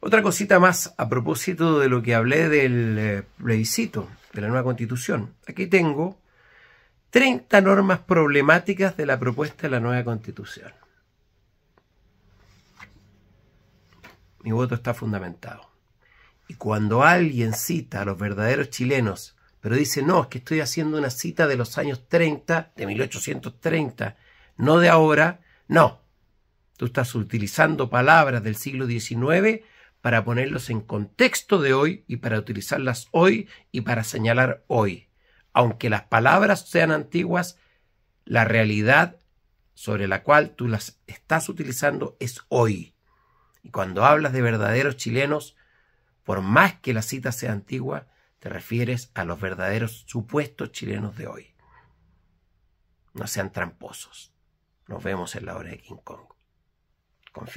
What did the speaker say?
Otra cosita más a propósito de lo que hablé del eh, plebiscito, de la nueva constitución. Aquí tengo 30 normas problemáticas de la propuesta de la nueva constitución. Mi voto está fundamentado. Y cuando alguien cita a los verdaderos chilenos, pero dice, no, es que estoy haciendo una cita de los años 30, de 1830, no de ahora, no. Tú estás utilizando palabras del siglo XIX para ponerlos en contexto de hoy y para utilizarlas hoy y para señalar hoy. Aunque las palabras sean antiguas, la realidad sobre la cual tú las estás utilizando es hoy. Y cuando hablas de verdaderos chilenos, por más que la cita sea antigua, te refieres a los verdaderos supuestos chilenos de hoy. No sean tramposos. Nos vemos en la hora de King Kong. Con